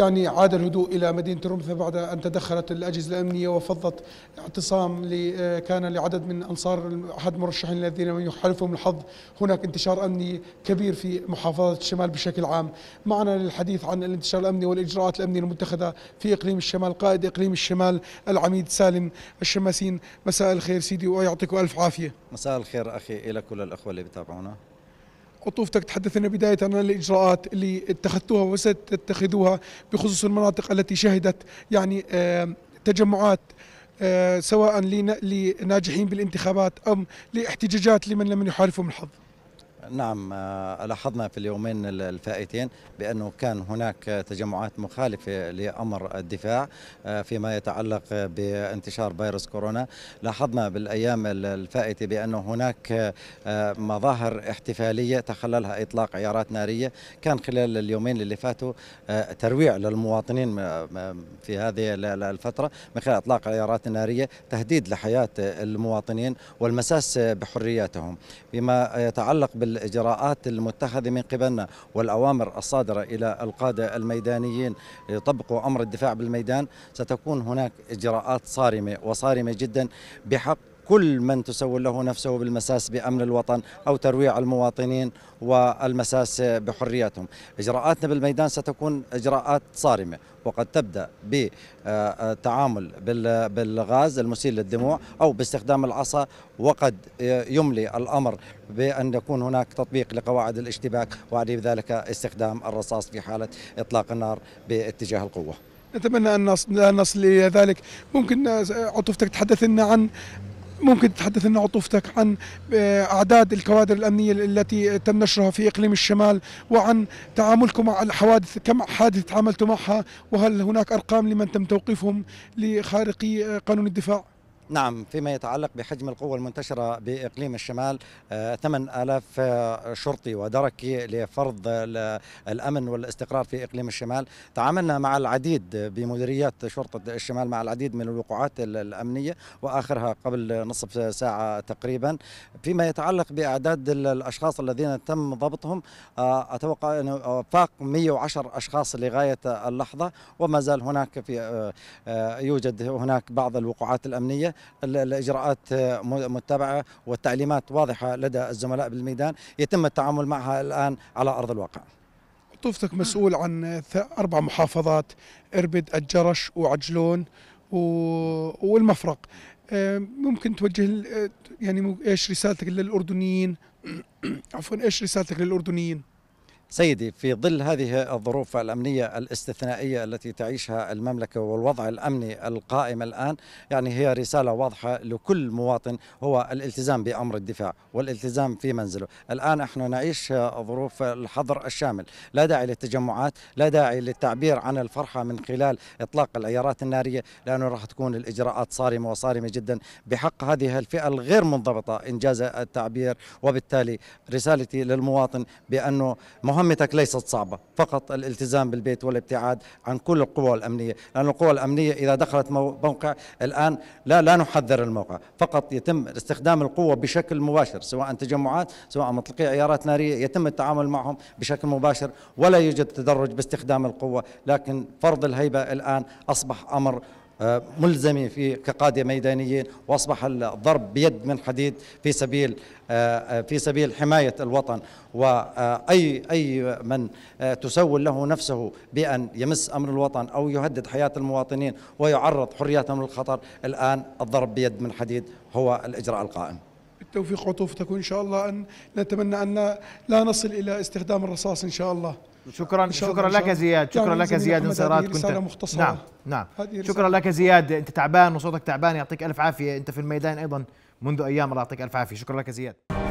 يعني عاد الهدوء إلى مدينة رمثة بعد أن تدخلت الأجهزة الأمنية وفضت اعتصام آه، كان لعدد من أنصار أحد المرشحين الذين يحالفهم الحظ هناك انتشار أمني كبير في محافظة الشمال بشكل عام معنا للحديث عن الانتشار الأمني والإجراءات الأمنية المتخذة في إقليم الشمال قائد إقليم الشمال العميد سالم الشماسين مساء الخير سيدي ويعطيك ألف عافية مساء الخير أخي إلك وللأخوة اللي بيتابعونا قطوفتك تحدثنا بداية عن الإجراءات اللي اتخذتوها وستتخذوها بخصوص المناطق التي شهدت يعني تجمعات سواء لناجحين بالانتخابات أم لاحتجاجات لمن لم يحالفهم الحظ نعم آه، لاحظنا في اليومين الفائتين بأنه كان هناك تجمعات مخالفة لأمر الدفاع آه، فيما يتعلق بانتشار فيروس كورونا لاحظنا بالأيام الفائتة بأنه هناك آه، مظاهر احتفالية تخللها إطلاق عيارات نارية كان خلال اليومين اللي فاتوا ترويع للمواطنين في هذه الفترة من خلال إطلاق العيارات النارية تهديد لحياة المواطنين والمساس بحرياتهم بما يتعلق بال الإجراءات المتخذة من قبلنا والأوامر الصادرة إلى القادة الميدانيين يطبقوا أمر الدفاع بالميدان ستكون هناك إجراءات صارمة وصارمة جدا بحق كل من تسول له نفسه بالمساس بأمن الوطن أو ترويع المواطنين والمساس بحرياتهم إجراءاتنا بالميدان ستكون إجراءات صارمة وقد تبدأ بالتعامل بالغاز المسيل للدموع أو باستخدام العصا وقد يملي الأمر بأن يكون هناك تطبيق لقواعد الاشتباك وعليه بذلك استخدام الرصاص في حالة إطلاق النار باتجاه القوة نتمنى ان نصل الى ذلك ممكن عطفتك تحدث لنا عن ممكن تتحدث لنا عطوفتك عن آه، أعداد الكوادر الأمنية التي تم نشرها في إقليم الشمال وعن تعاملكم مع الحوادث كم حادث تعاملتم معها وهل هناك أرقام لمن تم توقيفهم لخارقي قانون الدفاع؟ نعم فيما يتعلق بحجم القوة المنتشرة بإقليم الشمال 8000 آه، آه، شرطي ودركي لفرض الأمن والاستقرار في إقليم الشمال تعاملنا مع العديد بمديريات شرطة الشمال مع العديد من الوقوعات الأمنية وآخرها قبل نصف ساعة تقريبا فيما يتعلق بأعداد الأشخاص الذين تم ضبطهم آه، أتوقع أنه فاق 110 أشخاص لغاية اللحظة وما زال هناك في يوجد هناك بعض الوقوعات الأمنية الاجراءات آه، متبعه والتعليمات واضحه لدى الزملاء بالميدان يتم التعامل معها الان على ارض الواقع طوفتك مسؤول عن اربع محافظات اربد الجرش وعجلون والمفرق آه، ممكن توجه آه، يعني ايش رسالتك للاردنيين عفوا ايش رسالتك للاردنيين سيدي في ظل هذه الظروف الأمنية الاستثنائية التي تعيشها المملكة والوضع الأمني القائم الآن يعني هي رسالة واضحة لكل مواطن هو الالتزام بأمر الدفاع والالتزام في منزله الآن نحن نعيش ظروف الحظر الشامل لا داعي للتجمعات لا داعي للتعبير عن الفرحة من خلال إطلاق العيارات النارية لأنه راح تكون الإجراءات صارمة وصارمة جدا بحق هذه الفئة الغير منضبطة إنجاز التعبير وبالتالي رسالتي للمواطن بأنه مهم مهمتك ليست صعبة فقط الالتزام بالبيت والابتعاد عن كل القوى الأمنية لأن القوى الأمنية إذا دخلت موقع الآن لا لا نحذر الموقع فقط يتم استخدام القوة بشكل مباشر سواء تجمعات سواء مطلقي عيارات نارية يتم التعامل معهم بشكل مباشر ولا يوجد تدرج باستخدام القوة لكن فرض الهيبة الآن أصبح أمر آه، ملزمين في كقادة ميدانيين وأصبح الضرب بيد من حديد في سبيل آه، آه، في سبيل حماية الوطن وأي أي من تسول له نفسه بأن يمس أمر الوطن أو يهدد حياة المواطنين ويعرض حرياتهم للخطر الآن الضرب بيد من حديد هو الإجراء القائم بالتوفيق وطوفتك وإن شاء الله أن نتمنى أن لا نصل إلى استخدام الرصاص إن شاء الله شكرا شكرا لك زياد شكرا لك زياد انصارات كنت مختصرة. نعم نعم شكرا لك زياد انت تعبان وصوتك تعبان يعطيك الف عافيه انت في الميدان ايضا منذ ايام الله يعطيك الف عافيه شكرا لك زياد